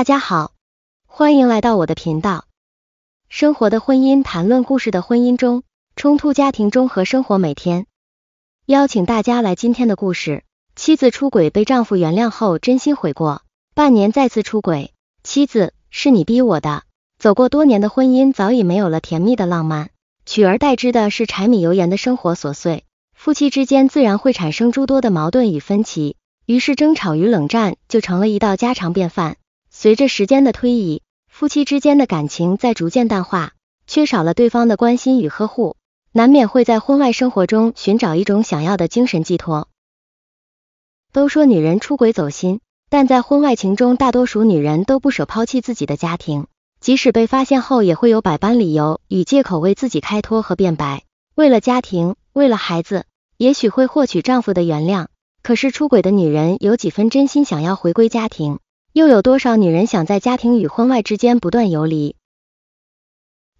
大家好，欢迎来到我的频道。生活的婚姻，谈论故事的婚姻中，冲突家庭中和生活每天。邀请大家来今天的故事：妻子出轨被丈夫原谅后真心悔过，半年再次出轨，妻子是你逼我的。走过多年的婚姻，早已没有了甜蜜的浪漫，取而代之的是柴米油盐的生活琐碎。夫妻之间自然会产生诸多的矛盾与分歧，于是争吵与冷战就成了一道家常便饭。随着时间的推移，夫妻之间的感情在逐渐淡化，缺少了对方的关心与呵护，难免会在婚外生活中寻找一种想要的精神寄托。都说女人出轨走心，但在婚外情中，大多数女人都不舍抛弃自己的家庭，即使被发现后，也会有百般理由与借口为自己开脱和辩白。为了家庭，为了孩子，也许会获取丈夫的原谅。可是出轨的女人有几分真心想要回归家庭？又有多少女人想在家庭与婚外之间不断游离？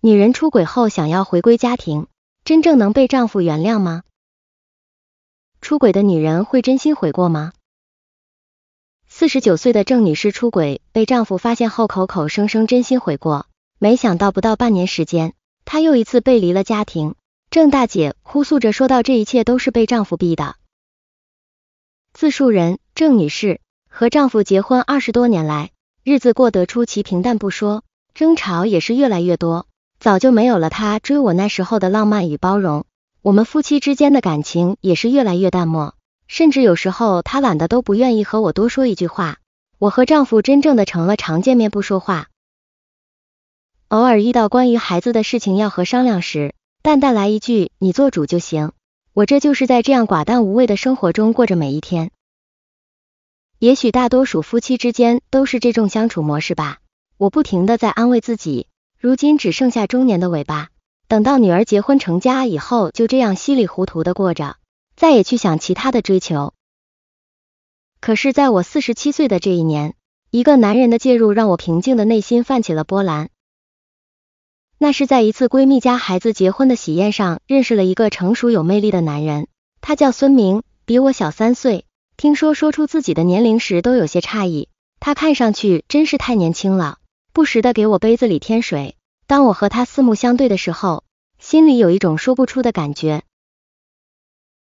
女人出轨后想要回归家庭，真正能被丈夫原谅吗？出轨的女人会真心悔过吗？四十九岁的郑女士出轨被丈夫发现后，口口声声真心悔过，没想到不到半年时间，她又一次背离了家庭。郑大姐哭诉着说道：“这一切都是被丈夫逼的。”自述人：郑女士。和丈夫结婚二十多年来，日子过得出奇平淡不说，争吵也是越来越多。早就没有了他追我那时候的浪漫与包容，我们夫妻之间的感情也是越来越淡漠。甚至有时候他懒得都不愿意和我多说一句话。我和丈夫真正的成了常见面不说话，偶尔遇到关于孩子的事情要和商量时，淡淡来一句你做主就行。我这就是在这样寡淡无味的生活中过着每一天。也许大多数夫妻之间都是这种相处模式吧。我不停的在安慰自己，如今只剩下中年的尾巴，等到女儿结婚成家以后，就这样稀里糊涂的过着，再也去想其他的追求。可是，在我四十七岁的这一年，一个男人的介入让我平静的内心泛起了波澜。那是在一次闺蜜家孩子结婚的喜宴上，认识了一个成熟有魅力的男人，他叫孙明，比我小三岁。听说说出自己的年龄时都有些诧异，他看上去真是太年轻了。不时的给我杯子里添水。当我和他四目相对的时候，心里有一种说不出的感觉。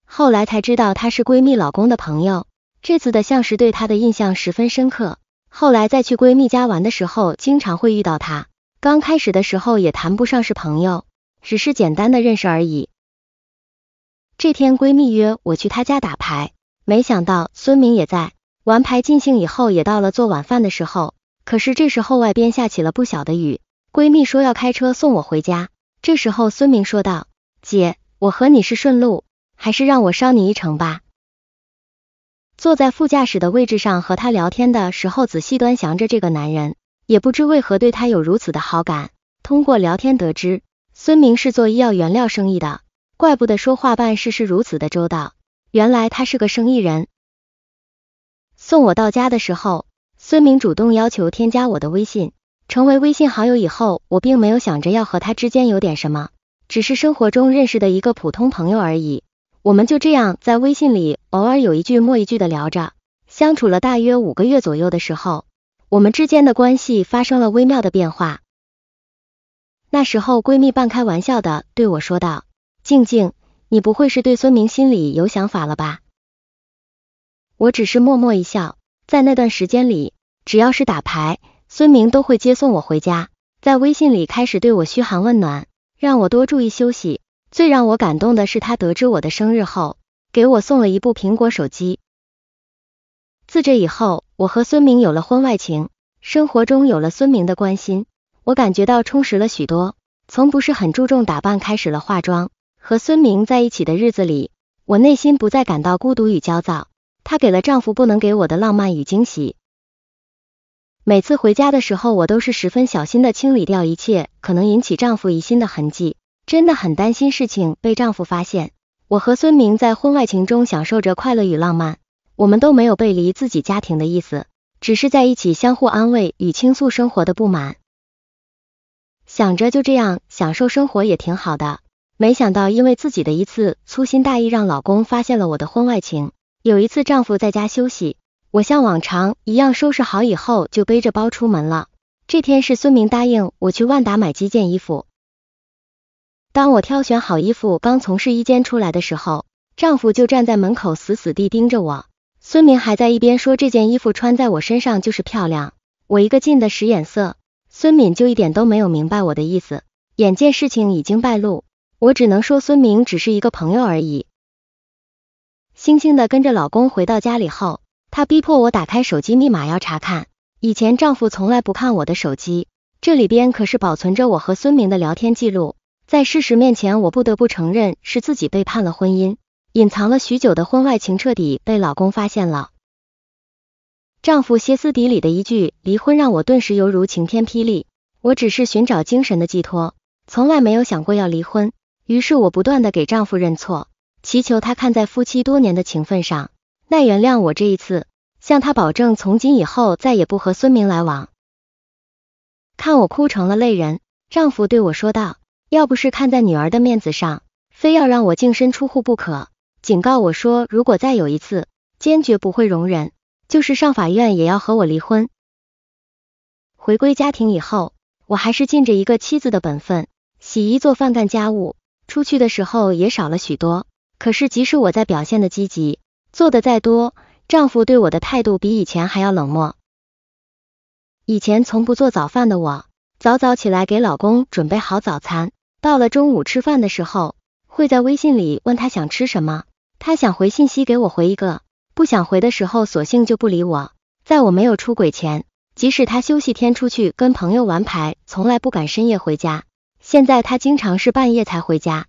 后来才知道她是闺蜜老公的朋友。这次的相识对她的印象十分深刻。后来再去闺蜜家玩的时候，经常会遇到她。刚开始的时候也谈不上是朋友，只是简单的认识而已。这天闺蜜约我去她家打牌。没想到孙明也在玩牌尽兴以后，也到了做晚饭的时候。可是这时候外边下起了不小的雨，闺蜜说要开车送我回家。这时候孙明说道：“姐，我和你是顺路，还是让我捎你一程吧？”坐在副驾驶的位置上和他聊天的时候，仔细端详着这个男人，也不知为何对他有如此的好感。通过聊天得知，孙明是做医药原料生意的，怪不得说话办事是如此的周到。原来他是个生意人。送我到家的时候，孙明主动要求添加我的微信。成为微信好友以后，我并没有想着要和他之间有点什么，只是生活中认识的一个普通朋友而已。我们就这样在微信里偶尔有一句没一句的聊着，相处了大约五个月左右的时候，我们之间的关系发生了微妙的变化。那时候，闺蜜半开玩笑的对我说道：“静静。”你不会是对孙明心里有想法了吧？我只是默默一笑。在那段时间里，只要是打牌，孙明都会接送我回家，在微信里开始对我嘘寒问暖，让我多注意休息。最让我感动的是，他得知我的生日后，给我送了一部苹果手机。自这以后，我和孙明有了婚外情，生活中有了孙明的关心，我感觉到充实了许多。从不是很注重打扮，开始了化妆。和孙明在一起的日子里，我内心不再感到孤独与焦躁，他给了丈夫不能给我的浪漫与惊喜。每次回家的时候，我都是十分小心的清理掉一切可能引起丈夫疑心的痕迹，真的很担心事情被丈夫发现。我和孙明在婚外情中享受着快乐与浪漫，我们都没有背离自己家庭的意思，只是在一起相互安慰与倾诉生活的不满，想着就这样享受生活也挺好的。没想到，因为自己的一次粗心大意，让老公发现了我的婚外情。有一次，丈夫在家休息，我像往常一样收拾好以后，就背着包出门了。这天是孙明答应我去万达买几件衣服。当我挑选好衣服，刚从试衣间出来的时候，丈夫就站在门口死死地盯着我。孙明还在一边说这件衣服穿在我身上就是漂亮，我一个劲的使眼色，孙敏就一点都没有明白我的意思。眼见事情已经败露。我只能说，孙明只是一个朋友而已。轻轻的跟着老公回到家里后，他逼迫我打开手机密码要查看。以前丈夫从来不看我的手机，这里边可是保存着我和孙明的聊天记录。在事实面前，我不得不承认是自己背叛了婚姻，隐藏了许久的婚外情彻底被老公发现了。丈夫歇斯底里的一句离婚，让我顿时犹如晴天霹雳。我只是寻找精神的寄托，从来没有想过要离婚。于是我不断的给丈夫认错，祈求他看在夫妻多年的情分上，奈原谅我这一次，向他保证从今以后再也不和孙明来往。看我哭成了泪人，丈夫对我说道：“要不是看在女儿的面子上，非要让我净身出户不可。”警告我说：“如果再有一次，坚决不会容忍，就是上法院也要和我离婚。”回归家庭以后，我还是尽着一个妻子的本分，洗衣做饭干家务。出去的时候也少了许多，可是即使我在表现的积极，做的再多，丈夫对我的态度比以前还要冷漠。以前从不做早饭的我，早早起来给老公准备好早餐，到了中午吃饭的时候，会在微信里问他想吃什么，他想回信息给我回一个，不想回的时候索性就不理我。在我没有出轨前，即使他休息天出去跟朋友玩牌，从来不敢深夜回家。现在她经常是半夜才回家。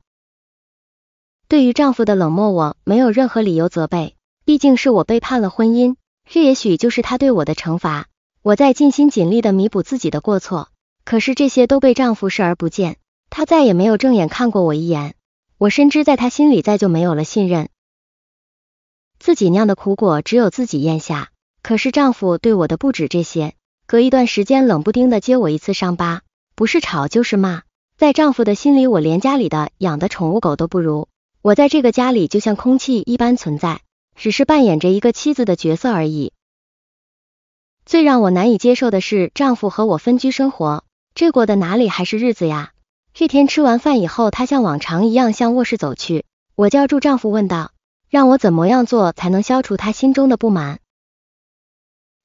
对于丈夫的冷漠，我没有任何理由责备，毕竟是我背叛了婚姻，这也许就是他对我的惩罚。我在尽心尽力的弥补自己的过错，可是这些都被丈夫视而不见，他再也没有正眼看过我一眼。我深知，在他心里再就没有了信任。自己酿的苦果，只有自己咽下。可是丈夫对我的不止这些，隔一段时间冷不丁的揭我一次伤疤，不是吵就是骂。在丈夫的心里，我连家里的养的宠物狗都不如，我在这个家里就像空气一般存在，只是扮演着一个妻子的角色而已。最让我难以接受的是，丈夫和我分居生活，这过得哪里还是日子呀？这天吃完饭以后，他像往常一样向卧室走去，我叫住丈夫问道：“让我怎么样做才能消除他心中的不满？”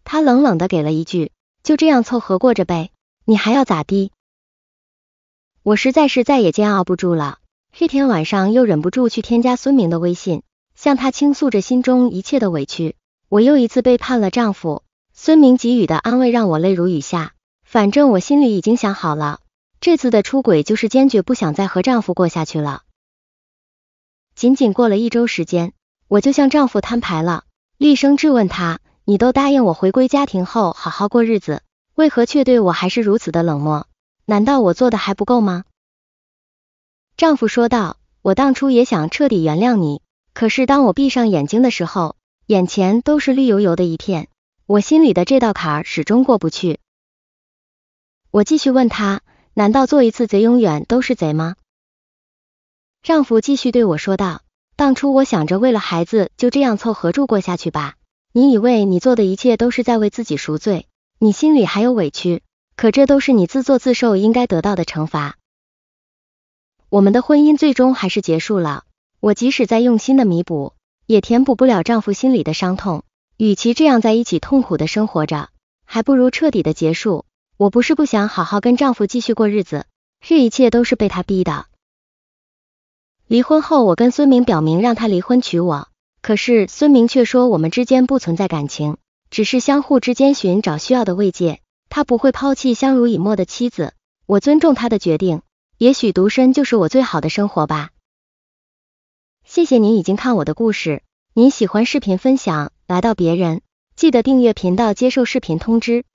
他冷冷的给了一句：“就这样凑合过着呗，你还要咋地？”我实在是再也煎熬不住了，这天晚上又忍不住去添加孙明的微信，向他倾诉着心中一切的委屈。我又一次背叛了丈夫，孙明给予的安慰让我泪如雨下。反正我心里已经想好了，这次的出轨就是坚决不想再和丈夫过下去了。仅仅过了一周时间，我就向丈夫摊牌了，厉声质问他：你都答应我回归家庭后好好过日子，为何却对我还是如此的冷漠？难道我做的还不够吗？丈夫说道。我当初也想彻底原谅你，可是当我闭上眼睛的时候，眼前都是绿油油的一片，我心里的这道坎儿始终过不去。我继续问他，难道做一次贼永远都是贼吗？丈夫继续对我说道，当初我想着为了孩子就这样凑合住过下去吧。你以为你做的一切都是在为自己赎罪，你心里还有委屈。可这都是你自作自受，应该得到的惩罚。我们的婚姻最终还是结束了，我即使再用心的弥补，也填补不了丈夫心里的伤痛。与其这样在一起痛苦的生活着，还不如彻底的结束。我不是不想好好跟丈夫继续过日子，这一切都是被他逼的。离婚后，我跟孙明表明让他离婚娶我，可是孙明却说我们之间不存在感情，只是相互之间寻找需要的慰藉。他不会抛弃相濡以沫的妻子，我尊重他的决定。也许独身就是我最好的生活吧。谢谢您已经看我的故事，您喜欢视频分享来到别人，记得订阅频道接受视频通知。